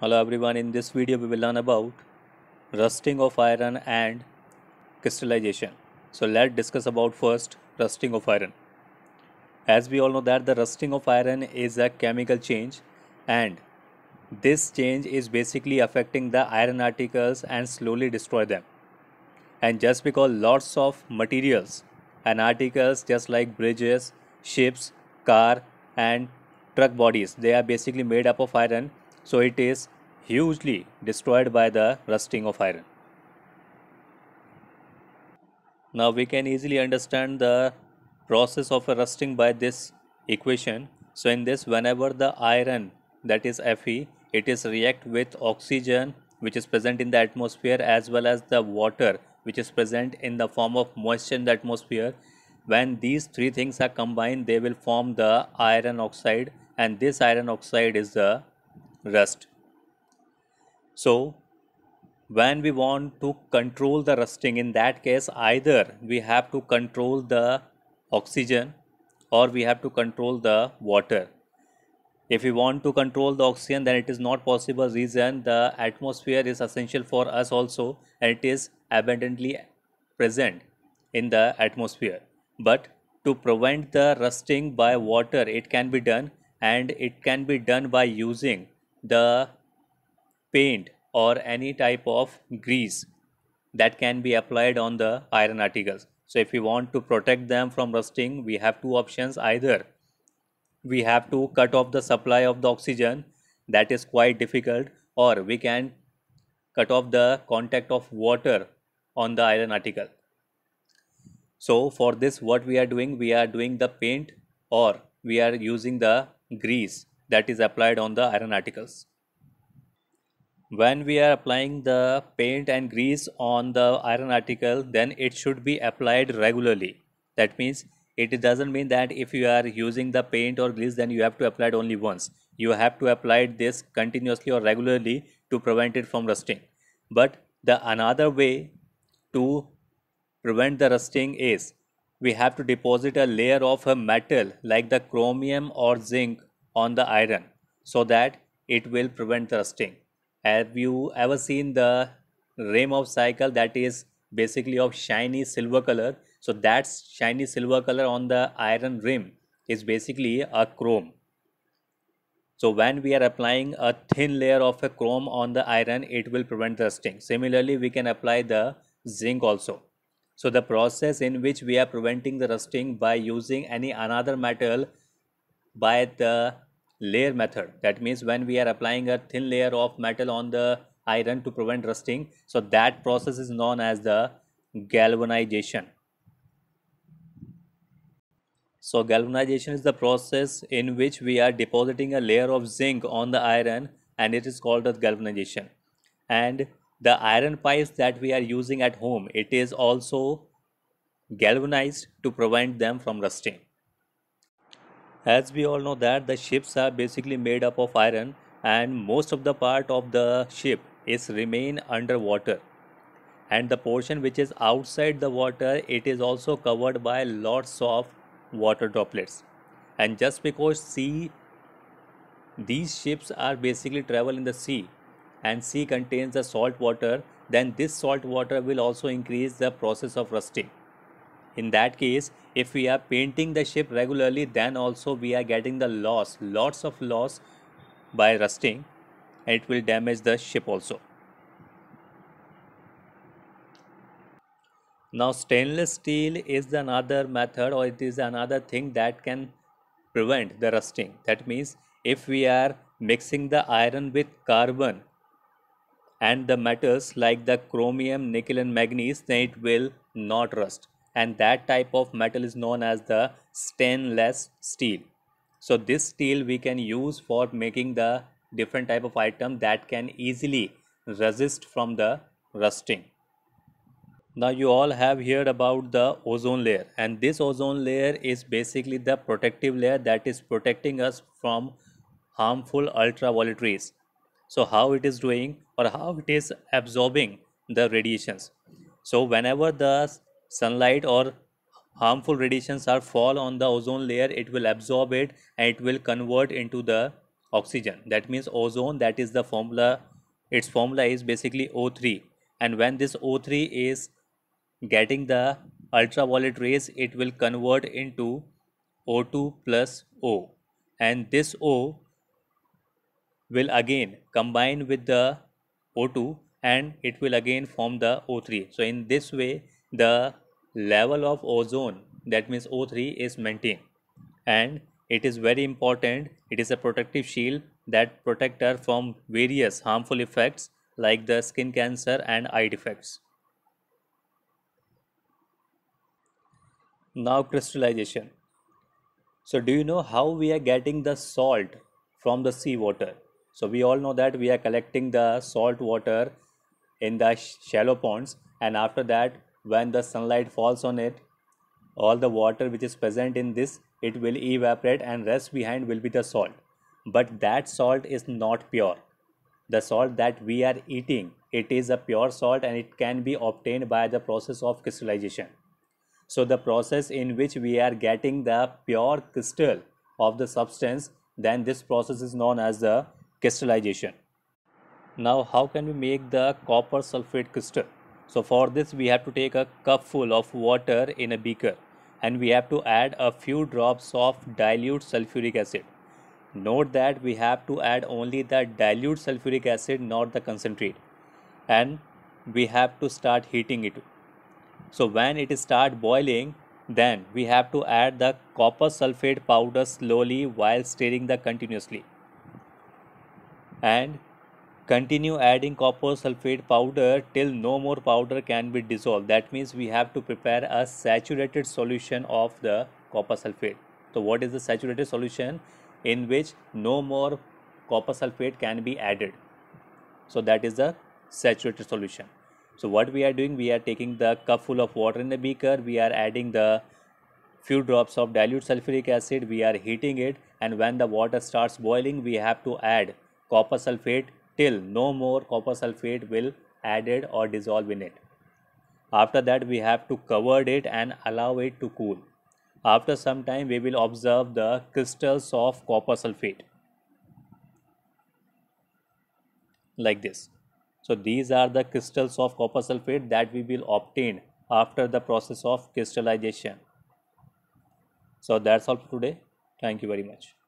Hello everyone, in this video we will learn about rusting of iron and crystallization. So let's discuss about first rusting of iron. As we all know that the rusting of iron is a chemical change and this change is basically affecting the iron articles and slowly destroy them. And just because lots of materials and articles just like bridges, ships, car and truck bodies they are basically made up of iron so it is hugely destroyed by the rusting of iron. Now we can easily understand the process of rusting by this equation. So in this whenever the iron that is Fe it is react with oxygen which is present in the atmosphere as well as the water which is present in the form of moisture in the atmosphere when these three things are combined they will form the iron oxide and this iron oxide is the rust. So when we want to control the rusting in that case either we have to control the oxygen or we have to control the water. If we want to control the oxygen then it is not possible reason the atmosphere is essential for us also and it is abundantly present in the atmosphere. But to prevent the rusting by water it can be done and it can be done by using the paint or any type of grease that can be applied on the iron articles. So if we want to protect them from rusting, we have two options either we have to cut off the supply of the oxygen that is quite difficult or we can cut off the contact of water on the iron article. So for this what we are doing, we are doing the paint or we are using the grease that is applied on the iron articles. When we are applying the paint and grease on the iron article, then it should be applied regularly. That means it doesn't mean that if you are using the paint or grease, then you have to apply it only once. You have to apply this continuously or regularly to prevent it from rusting. But the another way to prevent the rusting is we have to deposit a layer of a metal like the chromium or zinc on the iron so that it will prevent rusting. Have you ever seen the rim of cycle that is basically of shiny silver color? So that shiny silver color on the iron rim is basically a chrome. So when we are applying a thin layer of a chrome on the iron, it will prevent rusting. Similarly, we can apply the zinc also. So the process in which we are preventing the rusting by using any another metal by the layer method that means when we are applying a thin layer of metal on the iron to prevent rusting so that process is known as the galvanization so galvanization is the process in which we are depositing a layer of zinc on the iron and it is called as galvanization and the iron pipes that we are using at home it is also galvanized to prevent them from rusting as we all know that the ships are basically made up of iron and most of the part of the ship is remain underwater and the portion which is outside the water it is also covered by lots of water droplets and just because sea these ships are basically travel in the sea and sea contains the salt water then this salt water will also increase the process of rusting in that case if we are painting the ship regularly then also we are getting the loss lots of loss by rusting and it will damage the ship also now stainless steel is another method or it is another thing that can prevent the rusting that means if we are mixing the iron with carbon and the metals like the chromium nickel and manganese then it will not rust and that type of metal is known as the stainless steel so this steel we can use for making the different type of item that can easily resist from the rusting now you all have heard about the ozone layer and this ozone layer is basically the protective layer that is protecting us from harmful ultraviolet rays so how it is doing or how it is absorbing the radiations so whenever the sunlight or harmful radiations are fall on the ozone layer it will absorb it and it will convert into the oxygen that means ozone that is the formula its formula is basically O3 and when this O3 is getting the ultraviolet rays it will convert into O2 plus O and this O will again combine with the O2 and it will again form the O3 so in this way the level of ozone that means O3 is maintained and it is very important it is a protective shield that protect her from various harmful effects like the skin cancer and eye defects. Now crystallization. So do you know how we are getting the salt from the sea water? So we all know that we are collecting the salt water in the shallow ponds and after that when the sunlight falls on it all the water which is present in this it will evaporate and rest behind will be the salt but that salt is not pure the salt that we are eating it is a pure salt and it can be obtained by the process of crystallization so the process in which we are getting the pure crystal of the substance then this process is known as the crystallization now how can we make the copper sulfate crystal so for this we have to take a cupful of water in a beaker and we have to add a few drops of dilute sulfuric acid. Note that we have to add only the dilute sulfuric acid not the concentrate and we have to start heating it. So when it start boiling then we have to add the copper sulfate powder slowly while stirring the continuously and continue adding copper sulfate powder till no more powder can be dissolved that means we have to prepare a saturated solution of the copper sulfate so what is the saturated solution in which no more copper sulfate can be added so that is the saturated solution so what we are doing we are taking the cup full of water in the beaker we are adding the few drops of dilute sulfuric acid we are heating it and when the water starts boiling we have to add copper sulfate till no more copper sulfate will added or dissolve in it. After that we have to cover it and allow it to cool. After some time we will observe the crystals of copper sulfate like this. So these are the crystals of copper sulfate that we will obtain after the process of crystallization. So that's all for today. Thank you very much.